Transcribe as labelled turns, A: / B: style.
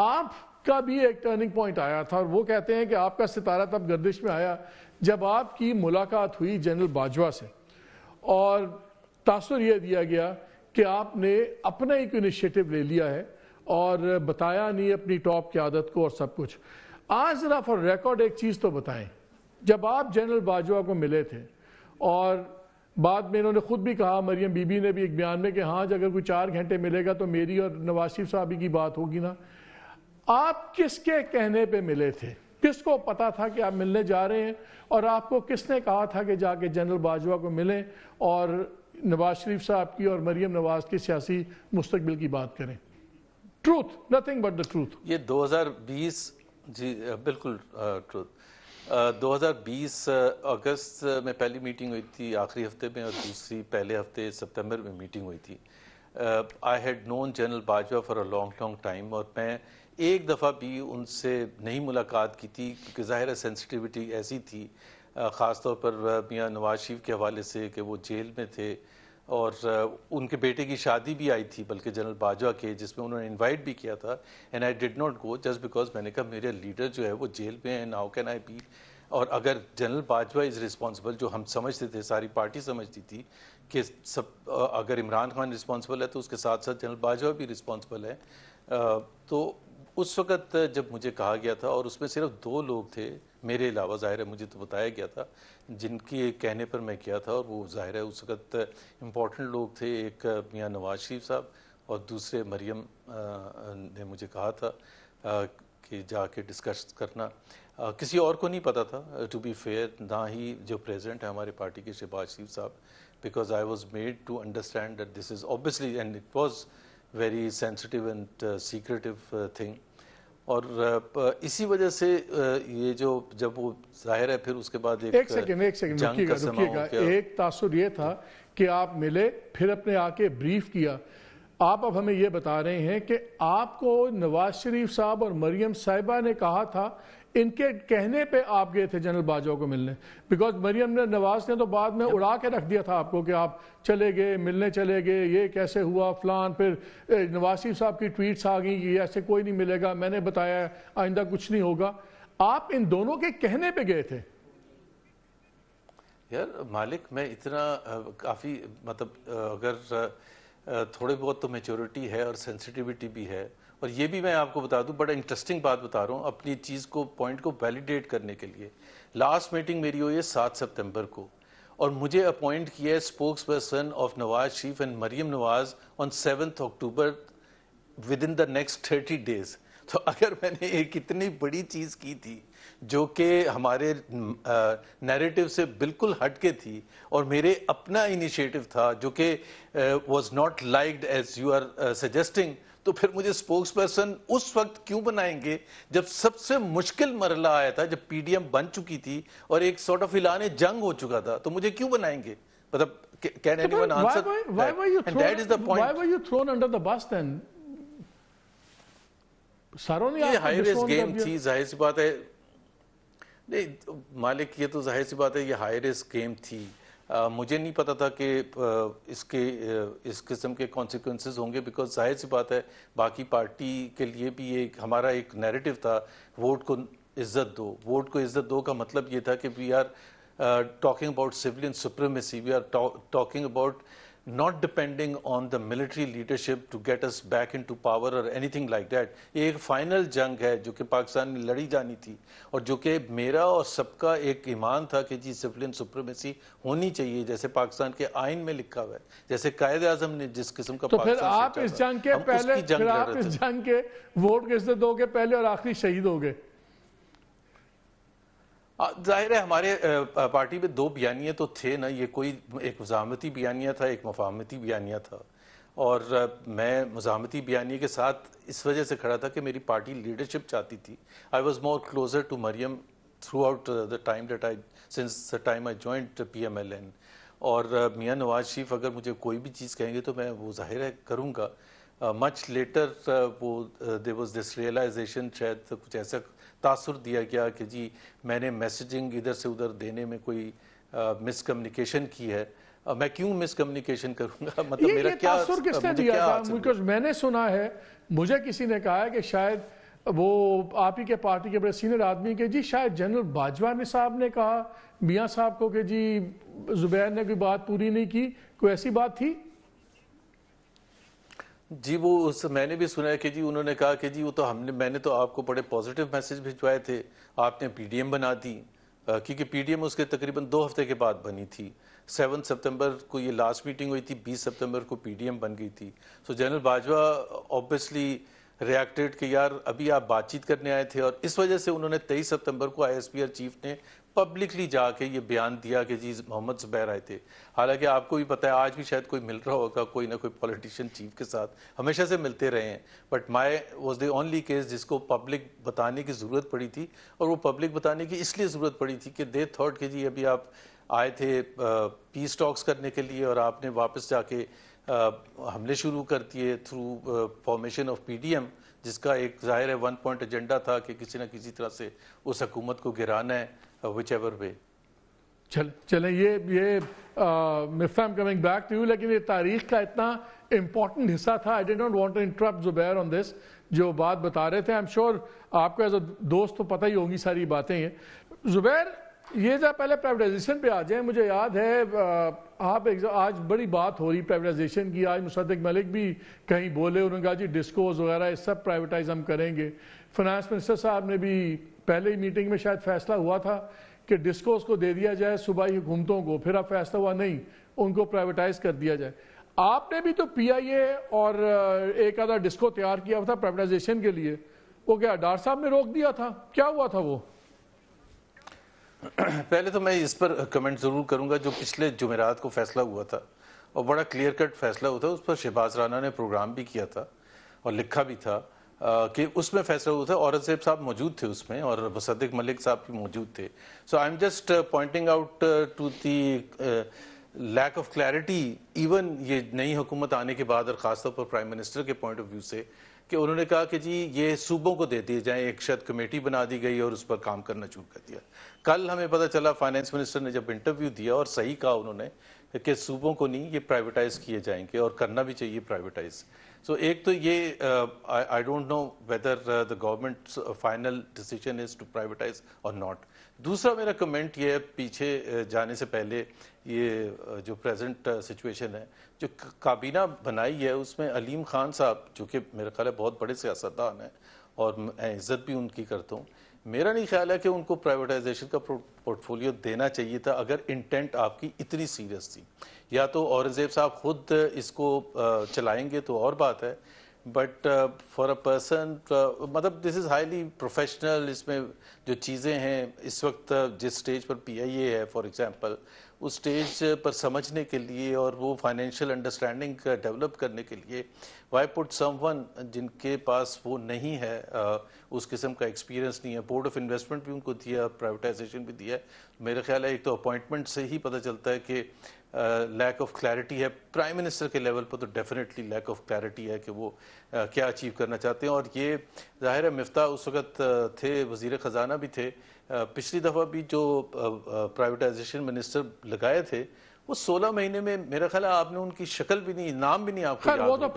A: आपका भी एक टर्निंग पॉइंट आया था और वो कहते हैं कि आपका सितारा तब गर्दिश में आया जब आपकी मुलाकात हुई जनरल बाजवा से और तासर यह दिया गया कि आपने अपना एक इनिशिएटिव ले लिया है और बताया नहीं अपनी टॉप की आदत को और सब कुछ आज ज़रा फॉर रिकॉर्ड एक चीज़ तो बताएं जब आप जनरल बाजवा को मिले थे और बाद में इन्होंने खुद भी कहा मरियम बीबी ने भी एक बयान में कि हाँ अगर कोई चार घंटे मिलेगा तो मेरी और नवाज शरीफ साहब की बात होगी ना आप किसके कहने पे मिले थे किसको पता था कि आप मिलने जा रहे हैं और आपको किसने कहा था कि जाके जनरल बाजवा को मिलें और नवाज शरीफ साहब की और मरियम नवाज की सियासी मुस्तबिल की बात करें
B: truth nothing but the truth ये 2020 जी बिल्कुल ट्रूथ 2020 अगस्त में पहली मीटिंग हुई थी आखिरी हफ्ते में और दूसरी पहले हफ्ते सितंबर में मीटिंग हुई थी I had known General Bajwa for a long long time और मैं एक दफ़ा भी उनसे नहीं मुलाकात की थी क्योंकि ज़ाहिर सेंसिटिविटी ऐसी थी ख़ास तौर पर मियाँ नवाज शरीफ के हवाले से कि वो जेल में थे और उनके बेटे की शादी भी आई थी बल्कि जनरल बाजवा के जिसमें उन्होंने इनवाइट भी किया था and I did not go just because मैंने कहा मेरे लीडर जो है वो जेल में है नाउ कैन आई बी और अगर जनरल बाजवा इज़ रिस्पॉन्सिबल जो हम समझते थे सारी पार्टी समझती थी कि सब अगर इमरान खान रिस्पॉन्सिबल है तो उसके साथ साथ जनरल बाजवा भी रिस्पॉन्सिबल है तो उस वक्त जब मुझे कहा गया था और उसमें सिर्फ दो लोग थे मेरे अलावा ज़ाहिर है मुझे तो बताया गया था जिनके कहने पर मैं किया था और वो ज़ाहिर है उस वक्त इम्पॉर्टेंट लोग थे एक मियाँ नवाज शरीफ साहब और दूसरे मरियम ने मुझे कहा था कि जाके डिस्कस करना किसी और को नहीं पता था टू बी फेयर ना ही जो प्रेजिडेंट है हमारे पार्टी के शहबाज शरीफ साहब because I was made to understand this is obviously and it was very sensitive and secretive thing और uh, इसी वजह से uh, ये जो जब वो जाहिर है फिर उसके बाद एक, एक सेकंड एक सेकंड रुकिएगा रुकिएगा एक
A: तासुर ये था कि आप मिले फिर अपने आके ब्रीफ किया आप अब हमें ये बता रहे हैं कि आपको नवाज शरीफ साहब और मरियम साहिबा ने कहा था इनके कहने पे आप गए थे जनरल बाजवा को मिलने बिकॉज मरियम ने नवाज ने तो बाद में उड़ा के रख दिया था आपको कि आप चले गए मिलने चले गए ये कैसे हुआ फलान फिर नवाज साहब की ट्वीट्स आ गई ये ऐसे कोई नहीं मिलेगा मैंने बताया आइंदा कुछ नहीं होगा आप इन दोनों के कहने पे गए थे
B: यार मालिक मैं इतना काफ़ी मतलब अगर थोड़ी बहुत तो मेचोरिटी है और सेंसिटिविटी भी है और ये भी मैं आपको बता दूं बड़ा इंटरेस्टिंग बात बता रहा हूँ अपनी चीज़ को पॉइंट को वैलिडेट करने के लिए लास्ट मीटिंग मेरी हुई है सात सितंबर को और मुझे अपॉइंट किया है spokesperson of Nawaz Sharif and Maryam Nawaz on seventh October within the next thirty days तो अगर मैंने एक इतनी बड़ी चीज़ की थी जो कि हमारे नैरेटिव से बिल्कुल हटके थी और मेरे अपना इनिशिएटिव था जो कि was not liked as you are suggesting तो फिर मुझे स्पोक्स पर्सन उस वक्त क्यों बनाएंगे जब सबसे मुश्किल मरला आया था जब पीडीएम बन चुकी थी और एक सॉर्ट ऑफ इलाने जंग हो चुका था तो मुझे क्यों बनाएंगे मतलब can anyone answer that is the point why were
A: you thrown under the bus then
B: सारों ने हाई रेस गेम थी जाहिर सी बात है नहीं मालिक ये तो जाहिर सी बात है ये हाई रेस गेम थी आ, मुझे नहीं पता था कि इसके इस किस्म के कॉन्सिक्वेंसेस होंगे बिकॉज जाहिर सी बात है बाकी पार्टी के लिए भी एक हमारा एक नैरेटिव था वोट को इज्जत दो वोट को इज्जत दो का मतलब ये था कि we are talking about civilian supremacy we are talking about not depending on the military leadership to get us back into power or anything like that. ये एक फाइनल जंग है जो कि पाकिस्तान में लड़ी जानी थी और जो कि मेरा और सबका एक ईमान था कि जी सिविलियन सुप्रीमेसी होनी चाहिए जैसे पाकिस्तान के आइन में लिखा हुआ है जैसे कायद आजम ने जिस किस्म का तो फिर आप इस जंग के पहले जंग आप इस
A: जंग के वोट किसने दोगे पहले और आखिरी शहीद हो गए
B: हाँ, जाहिर है हमारे पार्टी में दो बयानिया तो थे ना ये कोई एक मजामती बयानिया था एक मफामती बयानिया था और मैं मजामती बयानी के साथ इस वजह से खड़ा था कि मेरी पार्टी लीडरशिप चाहती थी I was more closer to Maryam throughout the time that I since the time I joined P M L N और मियाँ नवाज शरीफ अगर मुझे कोई भी चीज़ कहेंगे तो मैं वो जाहिर है करूँगा मच लेटर वो देर वॉज दिस रियलाइजेशन शायद कुछ ऐसा तासर दिया गया कि जी मैंने मैसेजिंग इधर से उधर देने में कोई मिसकम्युनिकेशन की है Uh, मैं क्यों मिसकम्युनिकेशन करूंगा मतलब ये, मेरा ये क्या किसने दिया क्या था
A: बिकॉज मैंने सुना है मुझे किसी ने कहा है कि शायद वो आप ही के पार्टी के बड़े सीनियर आदमी के जी शायद जनरल बाजवा ने साहब ने कहा मियाँ साहब को कि जी जुबैर ने कोई बात पूरी नहीं की कोई ऐसी बात थी
B: जी वो उस मैंने भी सुना है कि जी उन्होंने कहा कि जी वो तो हमने मैंने तो आपको बड़े पॉजिटिव मैसेज भिजवाए थे आपने पीडीएम बना दी क्योंकि पीडीएम उसके तकरीबन दो हफ्ते के बाद बनी थी सेवन सितंबर को ये लास्ट मीटिंग हुई थी बीस सितंबर को पीडीएम बन गई थी so general Bajwa obviously reacted कि यार अभी आप बातचीत करने आए थे और इस वजह से उन्होंने तेईस सितंबर को आई चीफ ने पब्लिकली जाके ये बयान दिया कि जी मोहम्मद जुबैर आए थे हालांकि आपको भी पता है आज भी शायद कोई मिल रहा होगा कोई ना कोई पॉलिटिशियन चीफ के साथ हमेशा से मिलते रहे हैं but my was the only case जिसको पब्लिक बताने की ज़रूरत पड़ी थी और वो पब्लिक बताने की इसलिए ज़रूरत पड़ी थी कि दे थॉट के जी अभी आप आए थे पीस टॉक्स करने के लिए और आपने वापस जाके हमले शुरू कर दिए थ्रू फॉर्मेशन ऑफ पीडीएम जिसका एक जाहिर है वन पॉइंट एजेंडा था कि किसी ना किसी तरह से उस हकूमत को गिराना है विच एवर वे
A: चल चलें ये ये Miftah am coming back to you लेकिन ये तारीख का इतना इम्पॉर्टेंट हिस्सा था I don't want to interrupt Zubair on this जो बात बता रहे थे आई एम श्योर आपको एज अ दोस्त तो पता ही होंगी सारी बातें ये जुबैर ये जरा पहले प्राइवेटाइजेशन पे आ जाए मुझे याद है आप एक आज बड़ी बात हो रही प्राइवेटाइजेशन की आज मुसद्दक मलिक भी कहीं बोले उन्होंने कहा जी डिस्कोज वगैरह ये सब प्राइवेटाइज हम करेंगे फाइनेंस मिनिस्टर साहब ने भी पहले ही मीटिंग में शायद फैसला हुआ था कि डिस्कोज को दे दिया जाए सूबाई हुकूमतों को फिर अब फैसला हुआ नहीं उनको प्राइवेटाइज कर दिया जाए आपने भी तो ए और एक आधा डिस्को तैयार किया था प्राइवेटाइजेशन के लिए वो क्या डार साहब ने रोक दिया था क्या हुआ था वो
B: पहले तो मैं इस पर कमेंट ज़रूर करूंगा जो पिछले जुमेरात को फैसला हुआ था और बड़ा क्लियर कट फैसला हुआ था उस पर शहबाज राना ने प्रोग्राम भी किया था और लिखा भी था कि उसमें फैसला हुआ था औरत सेब साहब मौजूद थे उसमें और मुसदक मलिक साहब भी मौजूद थे so I am just pointing out to the lack of clarity even ये नई हुकूमत आने के बाद और ख़ासतौर पर प्राइम मिनिस्टर के पॉइंट ऑफ व्यू से कि उन्होंने कहा कि जी ये सूबों को दे दिए जाए एक शत कमेटी बना दी गई और उस पर काम करना शुरू कर दिया कल हमें पता चला फाइनेंस मिनिस्टर ने जब इंटरव्यू दिया और सही कहा उन्होंने कि सूबों को नहीं ये प्राइवेटाइज किए जाएंगे और करना भी चाहिए प्राइवेटाइज सो एक तो ये I don't know whether the government final decision is to privatise और नॉट दूसरा मेरा कमेंट ये है पीछे जाने से पहले ये जो प्रेजेंट सिचुएशन है जो काबीना बनाई है उसमें अलीम खान साहब जो कि मेरा ख्याल है बहुत बड़े सियासतदान हैं और मैं इज्जत भी उनकी करता हूँ मेरा नहीं ख्याल है कि उनको प्राइवेटाइजेशन का पोर्टफोलियो देना चाहिए था अगर इंटेंट आपकी इतनी सीरियस थी या तो औरंगजेब साहब खुद इसको चलाएंगे तो और बात है बट फॉर अ पर्सन मतलब दिस इज़ हाईली प्रोफेशनल इसमें जो चीज़ें हैं इस वक्त uh, जिस स्टेज पर पी आई ए है फॉर एग्ज़ाम्पल उस स्टेज पर समझने के लिए और वो फाइनेंशियल अंडरस्टैंडिंग डेवलप करने के लिए वाई पुट समवन जिनके पास वो नहीं है uh, उस किस्म का एक्सपीरियंस नहीं है बोर्ड ऑफ इन्वेस्टमेंट भी उनको दिया प्राइवेटाइजेशन भी दिया मेरा ख्याल है एक तो अपॉइंटमेंट से ही पता चलता है कि लैक ऑफ क्लैरिटी है प्राइम मिनिस्टर के लेवल पर तो डेफिनेटली लैक ऑफ क्लैरिटी है कि वो uh, क्या अचीव करना चाहते हैं और ये ज़ाहिर है मफ्ता उस वक्त थे वजीर ख़जाना भी थे पिछली दफ़ा भी जो प्राइवेटाइजेशन मिनिस्टर लगाए थे वो सोलह महीने में मेरा ख्याल आपने उनकी शक्ल भी नहीं नाम भी नहीं आपको